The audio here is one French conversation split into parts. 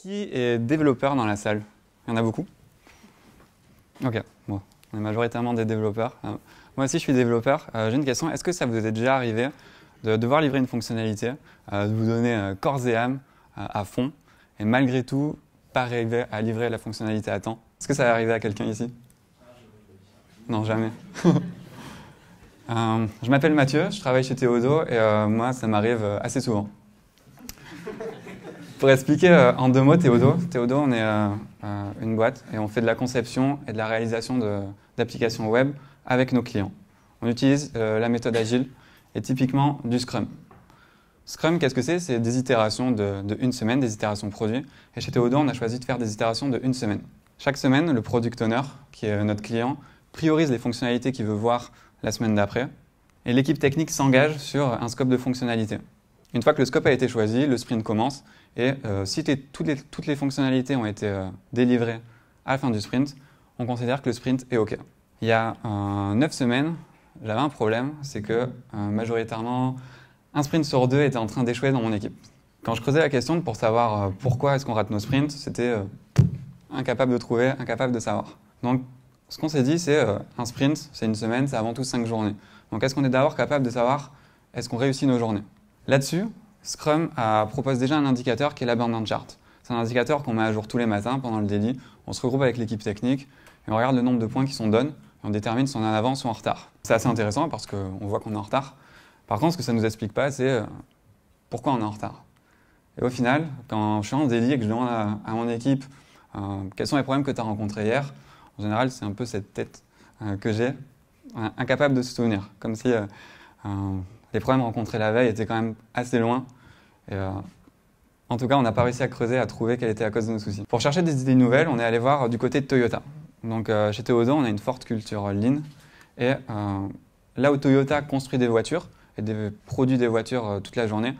Qui est développeur dans la salle Il y en a beaucoup Ok, bon, on est majoritairement des développeurs. Euh, moi aussi, je suis développeur. Euh, j'ai une question. Est-ce que ça vous est déjà arrivé de devoir livrer une fonctionnalité, euh, de vous donner corps et âme à fond, et malgré tout, pas arriver à livrer la fonctionnalité à temps Est-ce que ça est arrivé à quelqu'un ici Non, jamais. je m'appelle Mathieu, je travaille chez Théodo, et moi, ça m'arrive assez souvent. Pour expliquer euh, en deux mots, Théodo, Théodo on est euh, euh, une boîte et on fait de la conception et de la réalisation d'applications web avec nos clients. On utilise la méthode agile et typiquement du Scrum. Scrum, qu'est-ce que c'est C'est des itérations de, de, une semaine, des itérations produits. Et chez Théodo, on a choisi de faire des itérations de une semaine. Chaque semaine, le product owner, qui est notre client, priorise les fonctionnalités qu'il veut voir la semaine d'après. Et l'équipe technique s'engage sur un scope de fonctionnalités. Une fois que le scope a été choisi, le sprint commence et euh, si toutes les, toutes les, fonctionnalités ont été euh, délivrées à la fin du sprint, on considère que le sprint est OK. Il y a 9 semaines, j'avais un problème, c'est que euh, majoritairement, un sprint sur deux était en train d'échouer dans mon équipe. Quand je creusais la question pour savoir pourquoi est-ce qu'on rate nos sprints, c'était incapable de trouver, incapable de savoir. Donc ce qu'on s'est dit, c'est un sprint, c'est une semaine, c'est avant tout 5 journées. Donc est-ce qu'on est d'abord capable de savoir est-ce qu'on réussit nos journées Là-dessus, Scrum propose déjà un indicateur qui est la burn chart. C'est un indicateur qu'on met à jour tous les matins pendant le daily. On se regroupe avec l'équipe technique et on regarde le nombre de points qui sont donnés et on détermine si on est en avance ou en retard. C'est assez intéressant parce qu'on voit qu'on est en retard. Par contre, ce que ça ne nous explique pas, c'est euh, pourquoi on est en retard. Et au final, quand je suis en délit et que je demande à, mon équipe euh, quels sont les problèmes que tu as rencontrés hier, en général, c'est un peu cette tête euh, que j'ai, incapable de se souvenir, comme si les problèmes rencontrés la veille étaient quand même assez loin. Et, euh, en tout cas, on n'a pas réussi à creuser, à trouver quelle était à cause de nos soucis. Pour chercher des idées nouvelles, on est allé voir du côté de Toyota. Donc euh, chez Toyota, on a une forte culture euh, lean. Et là où Toyota construit des voitures et produit des voitures toute la journée,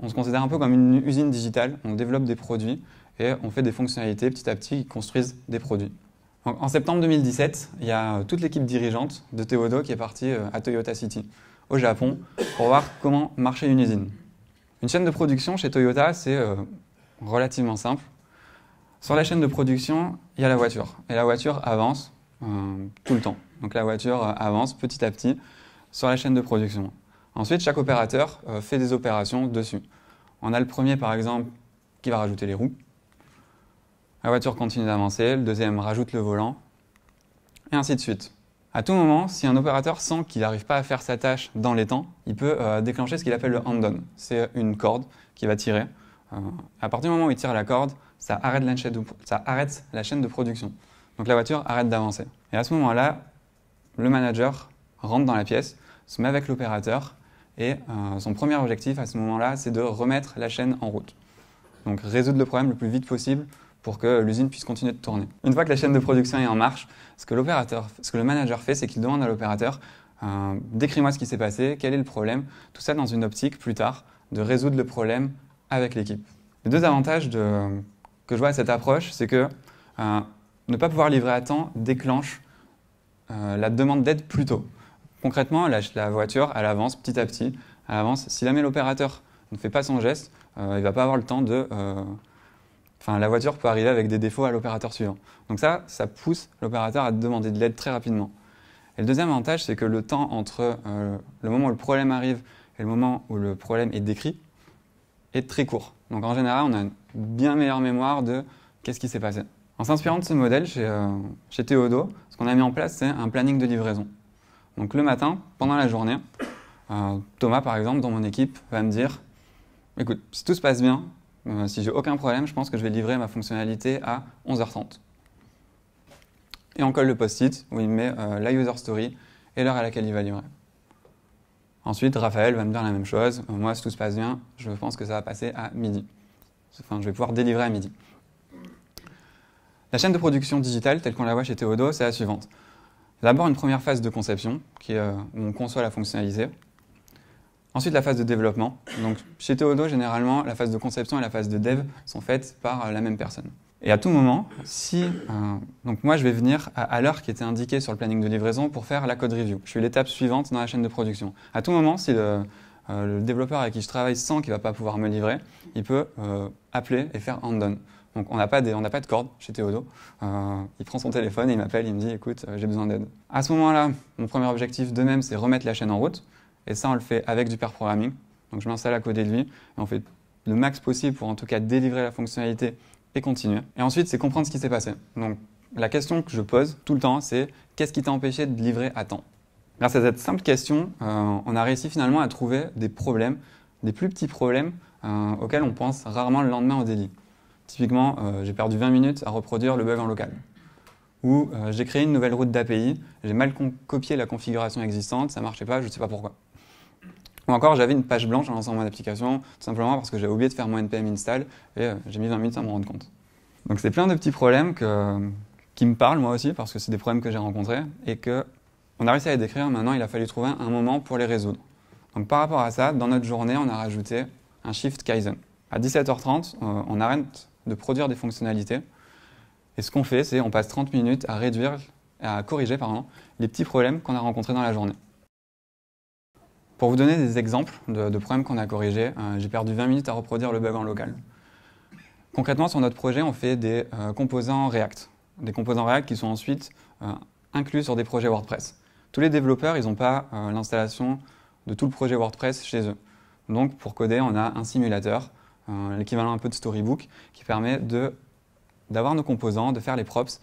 on se considère un peu comme une usine digitale. On développe des produits et on fait des fonctionnalités petit à petit qui construisent des produits. en septembre 2017, il y a toute l'équipe dirigeante de Teodo qui est partie à Toyota City au Japon pour voir comment marcher une usine. Une chaîne de production chez Toyota, c'est euh, relativement simple. Sur la chaîne de production, il y a la voiture. Et la voiture avance euh, tout le temps. Donc la voiture euh, avance petit à petit sur la chaîne de production. Ensuite, chaque opérateur fait des opérations dessus. On a le premier, par exemple, qui va rajouter les roues. La voiture continue d'avancer, le deuxième rajoute le volant, et ainsi de suite. À tout moment, si un opérateur sent qu'il n'arrive pas à faire sa tâche dans les temps, il peut euh, déclencher ce qu'il appelle le hand-on. C'est une corde qui va tirer. Euh, à partir du moment où il tire la corde, ça arrête la chaîne de, ça arrête la chaîne de production. Donc la voiture arrête d'avancer. Et à ce moment-là, le manager rentre dans la pièce, se met avec l'opérateur, et euh, son premier objectif à ce moment-là, c'est de remettre la chaîne en route. Donc résoudre le problème le plus vite possible pour que l'usine puisse continuer de tourner. Une fois que la chaîne de production est en marche, ce que l'opérateur, ce que le manager fait, c'est qu'il demande à l'opérateur euh, décris-moi ce qui s'est passé, quel est le problème, tout ça dans une optique plus tard de résoudre le problème avec l'équipe. Les deux avantages que je vois à cette approche, c'est que euh, ne pas pouvoir livrer à temps déclenche euh, la demande d'aide plus tôt. Concrètement, la, la, voiture, elle avance petit à petit, elle avance. Si jamais l'opérateur ne fait pas son geste, il ne va pas avoir le temps de la voiture peut arriver avec des défauts à l'opérateur suivant. Donc ça, ça pousse l'opérateur à demander de l'aide très rapidement. Et le deuxième avantage, c'est que le temps entre euh, le moment où le problème arrive et le moment où le problème est décrit est très court. Donc en général, on a une bien meilleure mémoire de qu'est-ce qui s'est passé. En s'inspirant de ce modèle chez, euh, ce qu'on a mis en place, c'est un planning de livraison. Donc le matin, pendant la journée, euh, Thomas, par exemple, dans mon équipe, va me dire, écoute, si tout se passe bien, euh, si j'ai aucun problème, je pense que je vais livrer ma fonctionnalité à 11h30. Et on colle le post-it où il met euh, la user story et l'heure à laquelle il va livrer. Ensuite, Raphaël va me dire la même chose. Euh, moi, si tout se passe bien, je pense que ça va passer à midi. Enfin, je vais pouvoir délivrer à midi. La chaîne de production digitale, telle qu'on la voit chez Théodo, c'est la suivante. D'abord, une première phase de conception, qui est, où on conçoit la fonctionnalité. Ensuite, la phase de développement. Donc, chez Théodo, généralement, la phase de conception et la phase de dev sont faites par euh, la même personne. Et à tout moment, si. Euh, donc, moi, je vais venir à, l'heure qui était indiquée sur le planning de livraison pour faire la code review. Je suis l'étape suivante dans la chaîne de production. À tout moment, si le, euh, développeur avec qui je travaille sent qu'il ne va pas pouvoir me livrer, il peut appeler et faire hand-done. Donc on n'a pas, pas, de corde chez Théodo. il prend son téléphone et il m'appelle, il me dit écoute, j'ai besoin d'aide. À ce moment-là, mon premier objectif de même, c'est remettre la chaîne en route. Et ça, on le fait avec du pair programming. Donc je m'installe à côté de lui et on fait le max possible pour en tout cas délivrer la fonctionnalité et continuer. Et ensuite, c'est comprendre ce qui s'est passé. Donc la question que je pose tout le temps, c'est qu'est-ce qui t'a empêché de livrer à temps Grâce à cette simple question, euh, on a réussi finalement à trouver des problèmes, des plus petits problèmes euh, auxquels on pense rarement le lendemain au délit. Typiquement, euh, j'ai perdu 20 minutes à reproduire le bug en local. Ou j'ai créé une nouvelle route d'API, j'ai mal copié la configuration existante, ça ne marchait pas, je ne sais pas pourquoi. Ou encore, j'avais une page blanche en lançant mon application, tout simplement parce que j'avais oublié de faire mon npm install et euh, j'ai mis 20 minutes à me rendre compte. Donc c'est plein de petits problèmes que, qui me parlent moi aussi, parce que c'est des problèmes que j'ai rencontrés et que on a réussi à les décrire. Maintenant, il a fallu trouver un moment pour les résoudre. Donc par rapport à ça, dans notre journée, on a rajouté un shift Kaizen. À 17h30, euh, on arrête de produire des fonctionnalités. Et ce qu'on fait, c'est on passe 30 minutes à réduire, à corriger pardon, les petits problèmes qu'on a rencontrés dans la journée. Pour vous donner des exemples de, problèmes qu'on a corrigés, euh, j'ai perdu 20 minutes à reproduire le bug en local. Concrètement, sur notre projet, on fait des euh, composants React. Des composants React qui sont ensuite euh, inclus sur des projets WordPress. Tous les développeurs, ils n'ont pas l'installation de tout le projet WordPress chez eux. Donc, pour coder, on a un simulateur, l'équivalent un peu de Storybook, qui permet d'avoir nos composants, de faire les props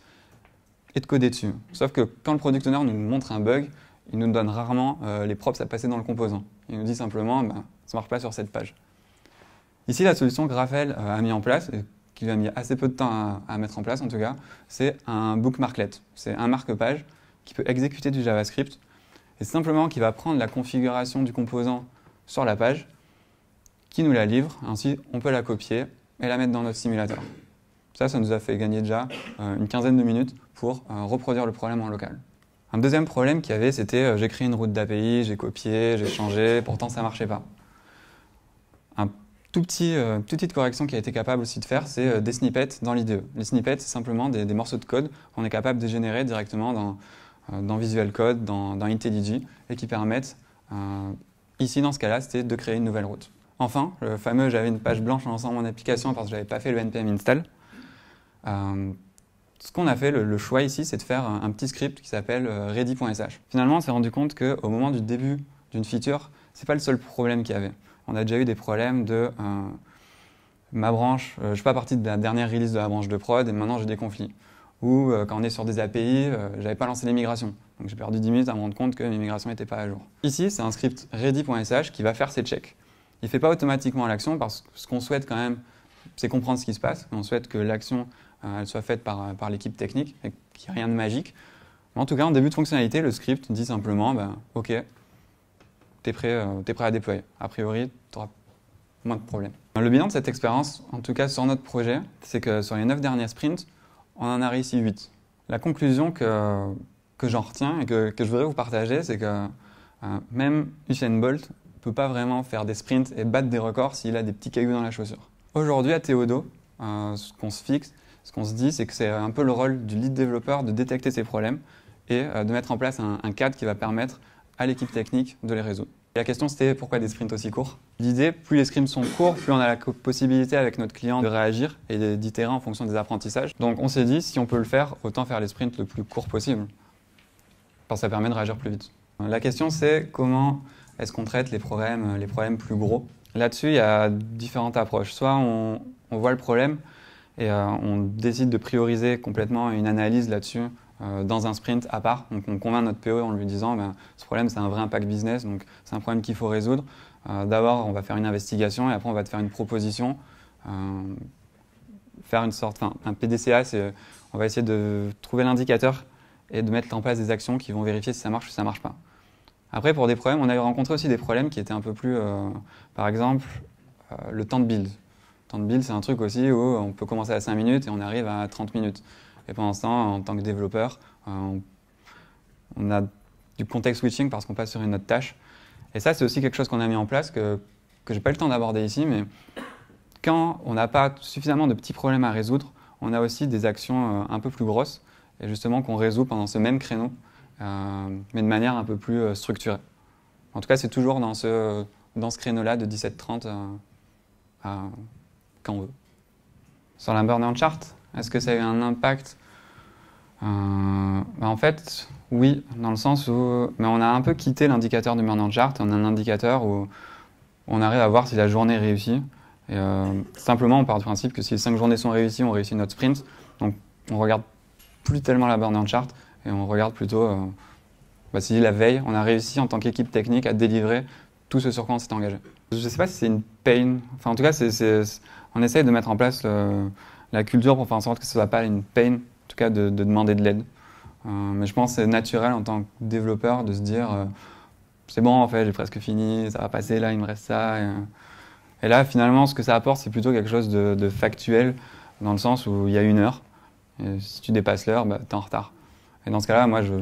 et de coder dessus. Sauf que quand le product owner nous montre un bug, il nous donne rarement euh, les props à passer dans le composant. Il nous dit simplement, ça ben, ne marche pas sur cette page. Ici, la solution que Raphaël euh, a mis en place, et qu'il a mis assez peu de temps à, mettre en place en tout cas, c'est un bookmarklet. C'est un marque-page qui peut exécuter du JavaScript et simplement qui va prendre la configuration du composant sur la page, qui nous la livre. Ainsi, on peut la copier et la mettre dans notre simulateur. Ça, ça nous a fait gagner déjà euh, une quinzaine de minutes pour reproduire le problème en local. Un deuxième problème qu'il y avait, c'était euh, j'ai créé une route d'API, j'ai copié, j'ai changé, pourtant ça ne marchait pas. Un tout petit, petite euh, correction qui a été capable aussi de faire, c'est euh, des snippets dans l'IDE. Les snippets, c'est simplement des, morceaux de code qu'on est capable de générer directement dans, Visual Code, dans, IntelliJ, et qui permettent, ici dans ce cas-là, c'était de créer une nouvelle route. Enfin, le fameux j'avais une page blanche en lançant mon application parce que je n'avais pas fait le npm install ce qu'on a fait, le, choix ici, c'est de faire un, petit script qui s'appelle euh, ready.sh. Finalement, on s'est rendu compte qu'au moment du début d'une feature, c'est pas le seul problème qu'il y avait. On a déjà eu des problèmes de euh, ma branche, euh, je ne suis pas parti de la dernière release de la branche de prod et maintenant j'ai des conflits. Ou quand on est sur des API, j'avais pas lancé les Donc j'ai perdu 10 minutes à me rendre compte que mes n'était pas à jour. Ici, c'est un script ready.sh qui va faire ses checks. Il ne fait pas automatiquement l'action parce que ce qu'on souhaite quand même, c'est comprendre ce qui se passe. On souhaite que l'action euh, elle soit faite par, euh, l'équipe technique, et qu'il n'y ait rien de magique. Mais en tout cas, en début de fonctionnalité, le script dit simplement bah, OK, tu es, prêt, euh, prêt à déployer. A priori, tu auras moins de problèmes. Le bilan de cette expérience, en tout cas sur notre projet, c'est que sur les 9 derniers sprints, on en a réussi 8. La conclusion que, j'en retiens et que, je voudrais vous partager, c'est que même Usain Bolt ne peut pas vraiment faire des sprints et battre des records s'il a des petits cailloux dans la chaussure. Aujourd'hui, à Théodo, ce qu'on se fixe, ce qu'on se dit, c'est que c'est un peu le rôle du lead développeur de détecter ces problèmes et euh, de mettre en place un, cadre qui va permettre à l'équipe technique de les résoudre. la question, c'était pourquoi des sprints aussi courts L'idée, plus les sprints sont courts, plus on a la possibilité avec notre client de réagir et d'itérer en fonction des apprentissages. Donc on s'est dit, si on peut le faire, autant faire les sprints le plus court possible. Parce que ça permet de réagir plus vite. La question, c'est comment est-ce qu'on traite les problèmes, les problèmes plus gros Là-dessus, il y a différentes approches. Soit on voit le problème et euh, on décide de prioriser complètement une analyse là-dessus euh, dans un sprint à part. Donc on convainc notre PE en lui disant ben, ce problème c'est un vrai impact business, donc c'est un problème qu'il faut résoudre. Euh, d'abord on va faire une investigation et après on va te faire une proposition. faire une sorte, un PDCA, c'est on va essayer de trouver l'indicateur et de mettre en place des actions qui vont vérifier si ça marche ou si ça marche pas. Après pour des problèmes, on a rencontré aussi des problèmes qui étaient un peu plus, par exemple le temps de build de build, c'est un truc aussi où on peut commencer à 5 minutes et on arrive à 30 minutes. Et pendant ce temps, en tant que développeur, euh, on, a du context switching parce qu'on passe sur une autre tâche. Et ça, c'est aussi quelque chose qu'on a mis en place que je j'ai pas le temps d'aborder ici, mais quand on n'a pas suffisamment de petits problèmes à résoudre, on a aussi des actions euh, un peu plus grosses et justement qu'on résout pendant ce même créneau, euh, mais de manière un peu plus structurée. En tout cas, c'est toujours dans ce, dans ce créneau-là de 17 30 à qu'on veut. Sur la burn-out chart, est-ce que ça a eu un impact euh, bah, En fait, oui, dans le sens où mais on a un peu quitté l'indicateur du burn-out chart. On a un indicateur où on arrive à voir si la journée réussit. Et, euh, simplement, on part du principe que si les cinq journées sont réussies, on réussit notre sprint. Donc, on regarde plus tellement la burn-out chart et on regarde plutôt euh, bah, si la veille, on a réussi en tant qu'équipe technique à délivrer tout ce sur quoi on s'est engagé. Je ne sais pas si c'est une pain, Enfin, en tout cas, c'est on essaye de mettre en place la culture pour faire en sorte que ce ne soit pas une peine, en tout cas, de, demander de l'aide. Euh, mais je pense que c'est naturel en tant que développeur de se dire euh, c'est bon, en fait, j'ai presque fini, ça va passer, là, il me reste ça. Et, euh. là, finalement, ce que ça apporte, c'est plutôt quelque chose de, factuel, dans le sens où il y a une heure. si tu dépasses l'heure, bah, tu es en retard. Et dans ce cas-là, moi, je,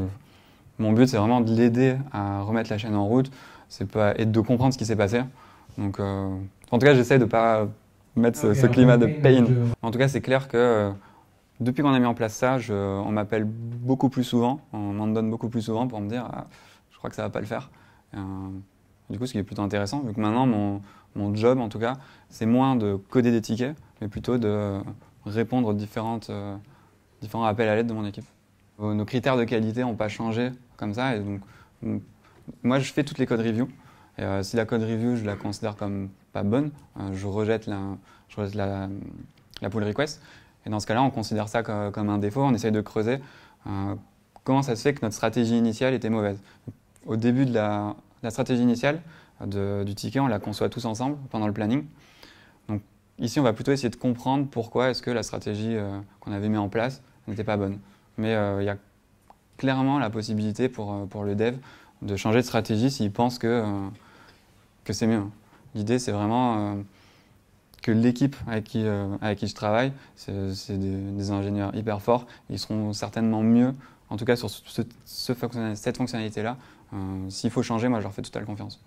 mon but, c'est vraiment de l'aider à remettre la chaîne en route c'est pas, et de comprendre ce qui s'est passé. Donc, en tout cas, j'essaie de pas mettre ce, ah, climat de pain. En tout cas, c'est clair que euh, depuis qu'on a mis en place ça, on m'appelle beaucoup plus souvent, on m'en donne beaucoup plus souvent pour me dire ah, je crois que ça va pas le faire. Euh, du coup, ce qui est plutôt intéressant, vu que maintenant, mon, mon job, en tout cas, c'est moins de coder des tickets, mais plutôt de répondre aux différentes, euh, différents appels à l'aide de mon équipe. Nos critères de qualité n'ont pas changé comme ça, et donc moi, je fais toutes les code reviews. Et, si la code review, je la considère comme pas bonne, euh, je rejette, la, la, pull request. Et dans ce cas-là, on considère ça comme, un défaut, on essaye de creuser euh, comment ça se fait que notre stratégie initiale était mauvaise. Au début de la, stratégie initiale du ticket, on la conçoit tous ensemble pendant le planning. Donc ici, on va plutôt essayer de comprendre pourquoi est-ce que la stratégie euh, qu'on avait mise en place n'était pas bonne. Mais il y a clairement la possibilité pour, le dev de changer de stratégie s'il pense que, que c'est mieux. L'idée, c'est vraiment euh, que l'équipe avec qui, euh, qui je travaille, c'est des, ingénieurs hyper forts. Ils seront certainement mieux, en tout cas sur cette fonctionnalité-là. Euh, s'il faut changer, moi, je leur fais totale confiance.